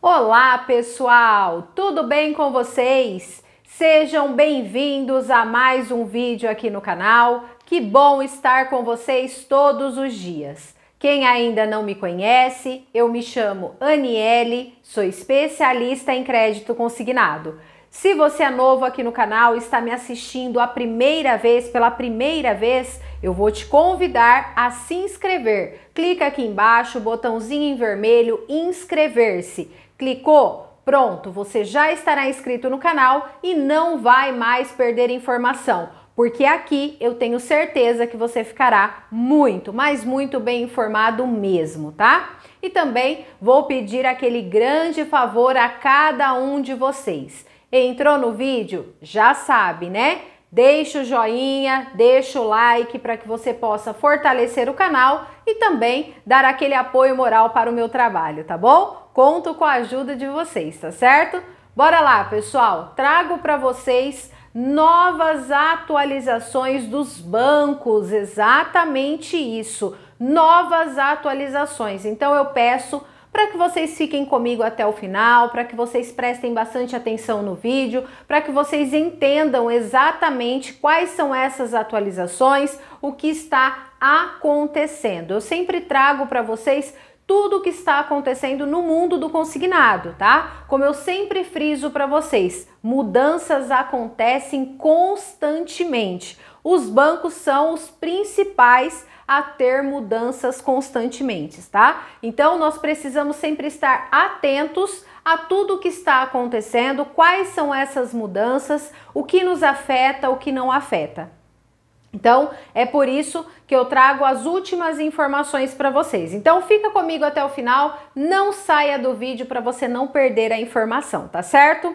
Olá, pessoal! Tudo bem com vocês? Sejam bem-vindos a mais um vídeo aqui no canal. Que bom estar com vocês todos os dias. Quem ainda não me conhece, eu me chamo Aniele, sou especialista em crédito consignado. Se você é novo aqui no canal, está me assistindo a primeira vez, pela primeira vez, eu vou te convidar a se inscrever. Clica aqui embaixo, botãozinho em vermelho, inscrever-se. Clicou? Pronto, você já estará inscrito no canal e não vai mais perder informação, porque aqui eu tenho certeza que você ficará muito, mas muito bem informado mesmo, tá? E também vou pedir aquele grande favor a cada um de vocês. Entrou no vídeo? Já sabe, né? Deixa o joinha, deixa o like para que você possa fortalecer o canal e também dar aquele apoio moral para o meu trabalho, tá bom? Conto com a ajuda de vocês, tá certo? Bora lá, pessoal. Trago para vocês novas atualizações dos bancos, exatamente isso. Novas atualizações. Então eu peço para que vocês fiquem comigo até o final, para que vocês prestem bastante atenção no vídeo, para que vocês entendam exatamente quais são essas atualizações, o que está acontecendo. Eu sempre trago para vocês tudo o que está acontecendo no mundo do consignado, tá? Como eu sempre friso para vocês, mudanças acontecem constantemente. Os bancos são os principais a ter mudanças constantemente, tá? Então nós precisamos sempre estar atentos a tudo o que está acontecendo, quais são essas mudanças, o que nos afeta, o que não afeta. Então, é por isso que eu trago as últimas informações para vocês. Então, fica comigo até o final, não saia do vídeo para você não perder a informação, tá certo?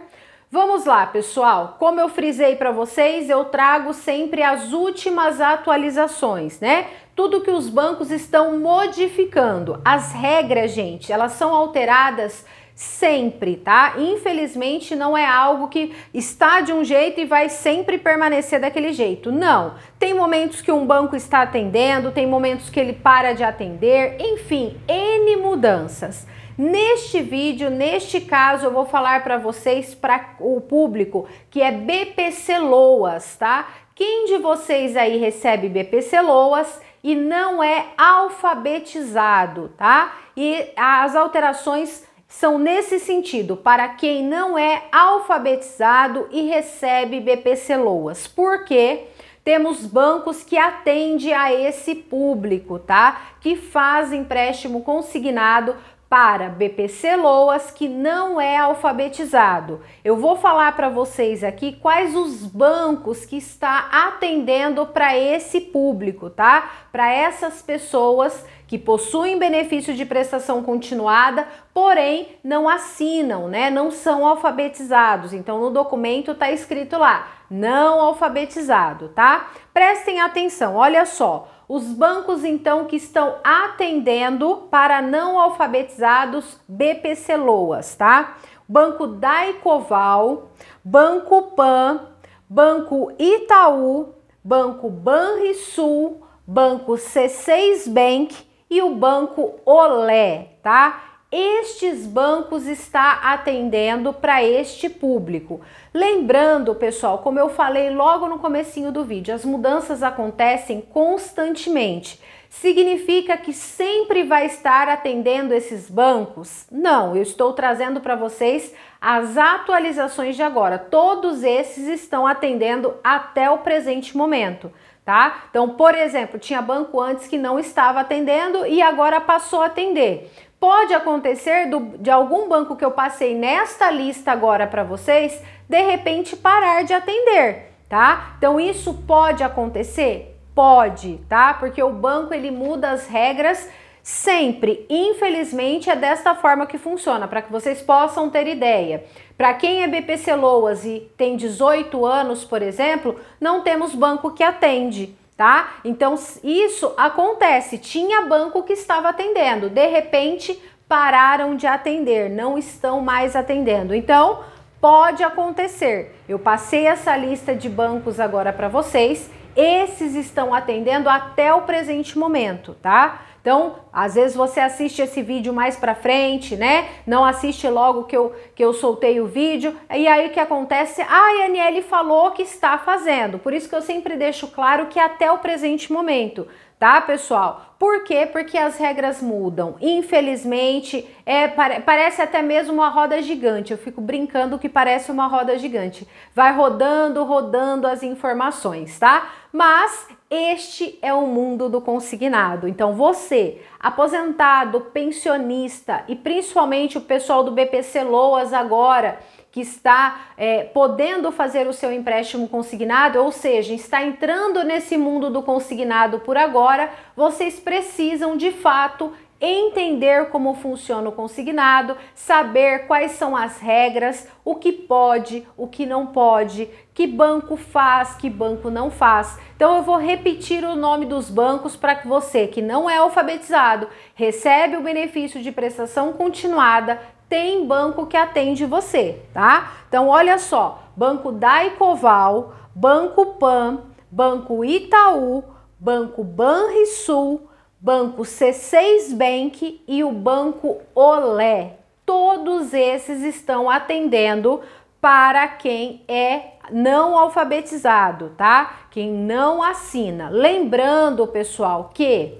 Vamos lá, pessoal. Como eu frisei para vocês, eu trago sempre as últimas atualizações, né? Tudo que os bancos estão modificando. As regras, gente, elas são alteradas sempre, tá? Infelizmente não é algo que está de um jeito e vai sempre permanecer daquele jeito. Não. Tem momentos que um banco está atendendo, tem momentos que ele para de atender, enfim, N mudanças. Neste vídeo, neste caso, eu vou falar para vocês, para o público, que é BPC Loas, tá? Quem de vocês aí recebe BPC Loas e não é alfabetizado, tá? E as alterações são nesse sentido, para quem não é alfabetizado e recebe BPC Loas. Por quê? Temos bancos que atendem a esse público, tá? Que fazem empréstimo consignado para BPC Loas que não é alfabetizado. Eu vou falar para vocês aqui quais os bancos que está atendendo para esse público, tá? Para essas pessoas que possuem benefício de prestação continuada, porém não assinam, né? Não são alfabetizados. Então no documento tá escrito lá: não alfabetizado, tá? Prestem atenção, olha só. Os bancos, então, que estão atendendo para não alfabetizados BPC Loas, tá? Banco Daicoval, Banco Pan, Banco Itaú, Banco Banrisul, Banco C6 Bank e o Banco Olé, tá? estes bancos está atendendo para este público. Lembrando, pessoal, como eu falei logo no comecinho do vídeo, as mudanças acontecem constantemente. Significa que sempre vai estar atendendo esses bancos? Não, eu estou trazendo para vocês as atualizações de agora. Todos esses estão atendendo até o presente momento. Tá? Então, por exemplo, tinha banco antes que não estava atendendo e agora passou a atender pode acontecer do, de algum banco que eu passei nesta lista agora para vocês, de repente parar de atender, tá? Então isso pode acontecer? Pode, tá? Porque o banco ele muda as regras sempre. Infelizmente é desta forma que funciona, para que vocês possam ter ideia. Para quem é BPC Loas e tem 18 anos, por exemplo, não temos banco que atende tá? Então isso acontece. Tinha banco que estava atendendo, de repente pararam de atender, não estão mais atendendo. Então pode acontecer. Eu passei essa lista de bancos agora para vocês esses estão atendendo até o presente momento, tá? Então, às vezes você assiste esse vídeo mais para frente, né? Não assiste logo que eu, que eu soltei o vídeo. E aí o que acontece? Ah, a Aniele falou que está fazendo. Por isso que eu sempre deixo claro que até o presente momento tá, pessoal? Por quê? Porque as regras mudam. Infelizmente, é, pare parece até mesmo uma roda gigante. Eu fico brincando que parece uma roda gigante. Vai rodando, rodando as informações, tá? Mas este é o mundo do consignado. Então, você, aposentado, pensionista e principalmente o pessoal do BPC Loas agora, que está é, podendo fazer o seu empréstimo consignado, ou seja, está entrando nesse mundo do consignado por agora, vocês precisam de fato entender como funciona o consignado, saber quais são as regras, o que pode, o que não pode, que banco faz, que banco não faz. Então eu vou repetir o nome dos bancos para que você que não é alfabetizado recebe o benefício de prestação continuada, tem banco que atende você, tá? Então olha só, Banco Daicoval, Banco Pan, Banco Itaú, Banco Banrisul, Banco C6 Bank e o Banco Olé. Todos esses estão atendendo para quem é não alfabetizado, tá? Quem não assina. Lembrando, pessoal, que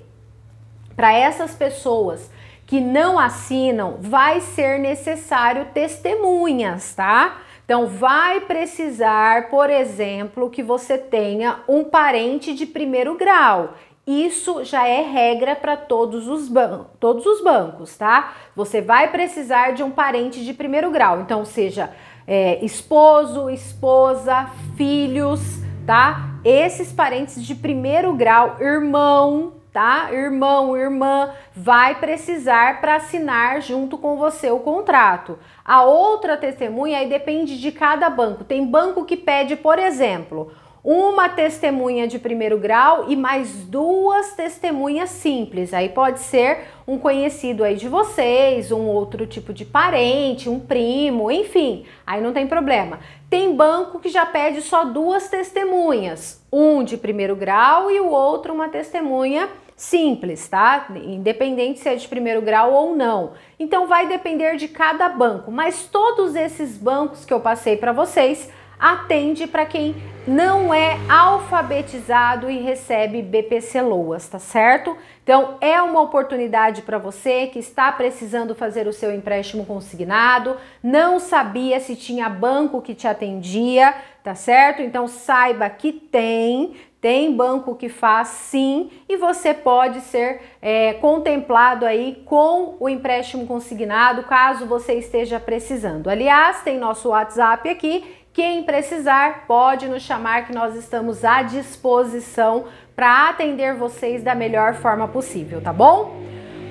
para essas pessoas que não assinam, vai ser necessário testemunhas, tá? Então, vai precisar, por exemplo, que você tenha um parente de primeiro grau. Isso já é regra para todos, os todos os bancos, tá? Você vai precisar de um parente de primeiro grau, então seja é, esposo, esposa, filhos, tá? Esses parentes de primeiro grau, irmão, tá? Irmão, irmã, vai precisar para assinar junto com você o contrato. A outra testemunha aí depende de cada banco. Tem banco que pede, por exemplo, uma testemunha de primeiro grau e mais duas testemunhas simples. Aí pode ser um conhecido aí de vocês, um outro tipo de parente, um primo, enfim, aí não tem problema. Tem banco que já pede só duas testemunhas, um de primeiro grau e o outro uma testemunha simples, tá? Independente se é de primeiro grau ou não. Então vai depender de cada banco, mas todos esses bancos que eu passei para vocês atende para quem não é alfabetizado e recebe BPC Loas, tá certo? Então é uma oportunidade para você que está precisando fazer o seu empréstimo consignado, não sabia se tinha banco que te atendia, tá certo? Então saiba que tem, tem banco que faz sim e você pode ser é, contemplado aí com o empréstimo consignado caso você esteja precisando. Aliás, tem nosso WhatsApp aqui quem precisar, pode nos chamar que nós estamos à disposição para atender vocês da melhor forma possível, tá bom?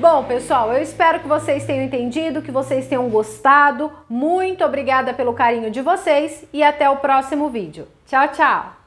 Bom, pessoal, eu espero que vocês tenham entendido, que vocês tenham gostado. Muito obrigada pelo carinho de vocês e até o próximo vídeo. Tchau, tchau!